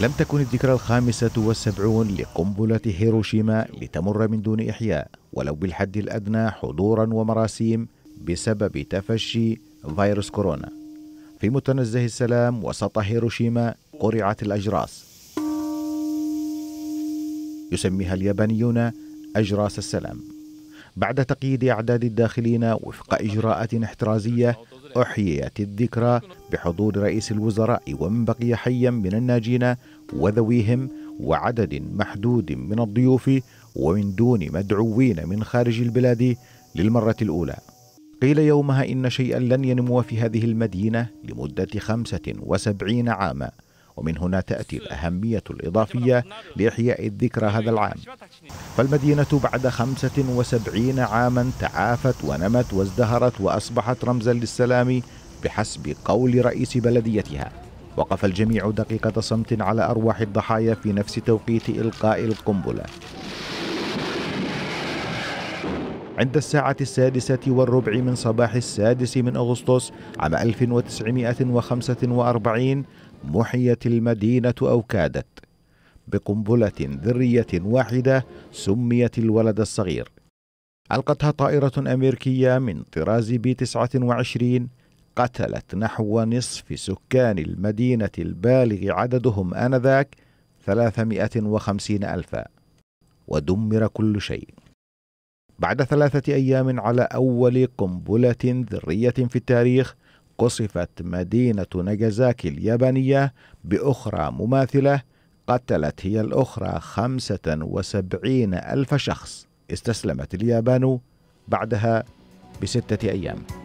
لم تكن الذكرى الخامسة والسبعون لقنبلة هيروشيما لتمر من دون إحياء ولو بالحد الأدنى حضورا ومراسيم بسبب تفشي فيروس كورونا في متنزه السلام وسط هيروشيما قرعت الأجراس يسميها اليابانيون أجراس السلام بعد تقييد أعداد الداخلين وفق إجراءات احترازية أحييت الذكرى بحضور رئيس الوزراء ومن بقي حيا من الناجين وذويهم وعدد محدود من الضيوف ومن دون مدعوين من خارج البلاد للمرة الأولى قيل يومها إن شيئا لن ينمو في هذه المدينة لمدة 75 عاماً ومن هنا تأتي الأهمية الإضافية لإحياء الذكرى هذا العام فالمدينة بعد 75 عاما تعافت ونمت وازدهرت وأصبحت رمزا للسلام بحسب قول رئيس بلديتها وقف الجميع دقيقة صمت على أرواح الضحايا في نفس توقيت إلقاء القنبلة عند الساعة السادسة والربع من صباح السادس من أغسطس عام 1945 محيت المدينة أو كادت بقنبلة ذرية واحدة سميت الولد الصغير ألقتها طائرة أمريكية من طراز بي 29 قتلت نحو نصف سكان المدينة البالغ عددهم آنذاك 350 ألفا ودمر كل شيء بعد ثلاثة أيام على أول قنبلة ذرية في التاريخ قصفت مدينة ناجازاكي اليابانية بأخرى مماثلة قتلت هي الأخرى 75 ألف شخص استسلمت اليابان بعدها بستة أيام